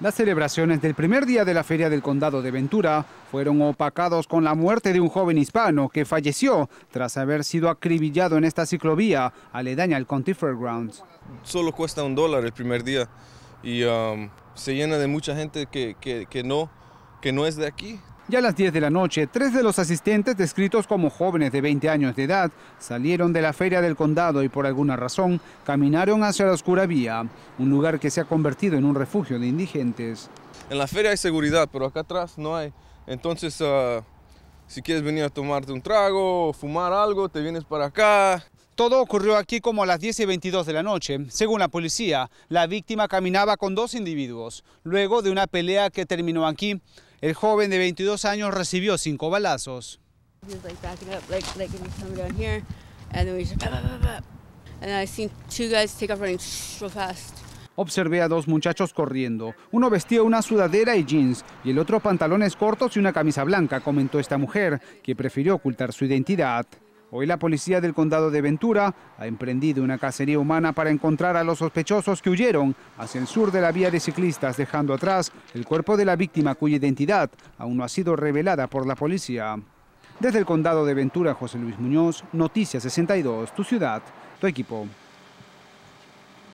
Las celebraciones del primer día de la Feria del Condado de Ventura fueron opacados con la muerte de un joven hispano que falleció tras haber sido acribillado en esta ciclovía aledaña al County Fairgrounds. Solo cuesta un dólar el primer día y um, se llena de mucha gente que, no, que no es de aquí. Ya a las 10 de la noche, tres de los asistentes, descritos como jóvenes de 20 años de edad, salieron de la feria del condado y por alguna razón caminaron hacia la oscura vía, un lugar que se ha convertido en un refugio de indigentes. En la feria hay seguridad, pero acá atrás no hay. Entonces, ah, si quieres venir a tomarte un trago, fumar algo, te vienes para acá. Todo ocurrió aquí como a las 10 y 22 de la noche. Según la policía, la víctima caminaba con dos individuos, luego de una pelea que terminó aquí. El joven de 22 años recibió cinco balazos. Observé a dos muchachos corriendo. Uno vestía una sudadera y jeans y el otro pantalones cortos y una camisa blanca, comentó esta mujer, que prefirió ocultar su identidad. Hoy la policía del condado de Ventura ha emprendido una cacería humana para encontrar a los sospechosos que huyeron hacia el sur de la vía de ciclistas, dejando atrás el cuerpo de la víctima cuya identidad aún no ha sido revelada por la policía. Desde el condado de Ventura, José Luis Muñoz, Noticias 62, tu ciudad, tu equipo.